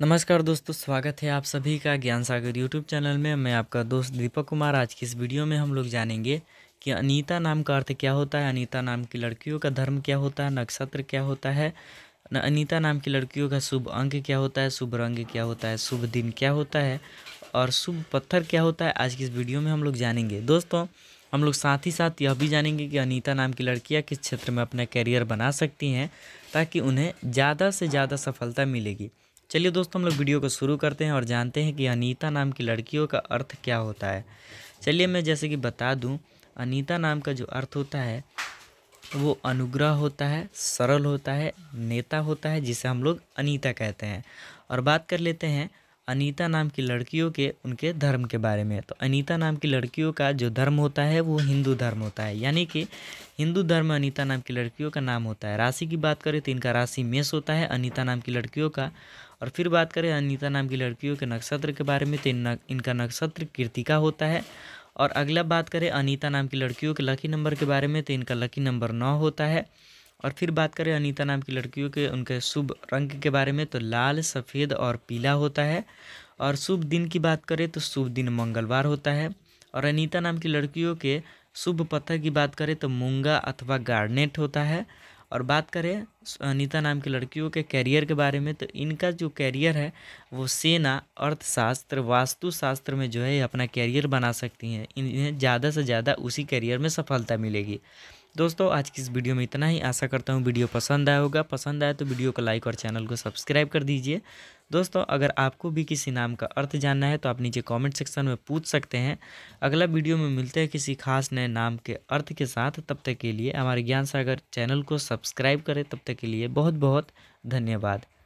नमस्कार दोस्तों स्वागत है आप सभी का ज्ञान सागर यूट्यूब चैनल में मैं आपका दोस्त दीपक कुमार आज की इस वीडियो में हम लोग जानेंगे कि अनीता नाम का अर्थ क्या होता है अनीता नाम की लड़कियों का धर्म क्या होता है नक्षत्र क्या होता है अनीता नाम की लड़कियों का शुभ अंक क्या होता है शुभ रंग क्या होता है शुभ दिन क्या होता है और शुभ पत्थर क्या होता है आज की इस वीडियो में हम लोग जानेंगे दोस्तों हम लोग साथ ही साथ यह भी जानेंगे कि अनीता नाम की लड़कियाँ किस क्षेत्र में अपना करियर बना सकती हैं ताकि उन्हें ज़्यादा से ज़्यादा सफलता मिलेगी चलिए दोस्तों हम लोग वीडियो को शुरू करते हैं और जानते हैं कि अनीता नाम की लड़कियों का अर्थ क्या होता है चलिए मैं जैसे कि बता दूं अनीता नाम का जो अर्थ होता है वो अनुग्रह होता है सरल होता है नेता होता है जिसे हम लोग अनीता कहते हैं और बात कर लेते हैं अनीता नाम की लड़कियों के उनके धर्म के बारे में तो अनीता नाम की लड़कियों का जो धर्म होता है वो हिंदू धर्म होता है यानी कि हिंदू धर्म में अनीता नाम की लड़कियों का नाम होता है राशि की बात करें तो इनका राशि मेष होता है अनीता नाम की लड़कियों का और फिर बात करें अनिता नाम की लड़कियों के नक्षत्र के बारे में तो इन, इनका नक्षत्र कृतिका होता है और अगला बात करें अनीता नाम की लड़कियों के लकी नंबर के बारे में तो इनका लकी नंबर नौ होता है और फिर बात करें अनीता नाम की लड़कियों के उनके शुभ रंग के बारे में तो लाल सफ़ेद और पीला होता है और शुभ दिन की बात करें तो शुभ दिन मंगलवार होता है और अनीता नाम की लड़कियों के शुभ पत्थर की बात करें तो मूंगा अथवा गार्नेट होता है और बात करें अनीता नाम की लड़कियों के कैरियर के बारे में तो इनका जो कैरियर है वो सेना अर्थशास्त्र वास्तुशास्त्र में जो है अपना कैरियर बना सकती हैं इन्हें ज़्यादा से ज़्यादा उसी कैरियर में सफलता मिलेगी दोस्तों आज की इस वीडियो में इतना ही आशा करता हूँ वीडियो पसंद आया होगा पसंद आया तो वीडियो को लाइक और चैनल को सब्सक्राइब कर दीजिए दोस्तों अगर आपको भी किसी नाम का अर्थ जानना है तो आप नीचे कमेंट सेक्शन में पूछ सकते हैं अगला वीडियो में मिलते हैं किसी खास नए नाम के अर्थ के साथ तब तक के लिए हमारे ज्ञान सागर चैनल को सब्सक्राइब करें तब तक के लिए बहुत बहुत धन्यवाद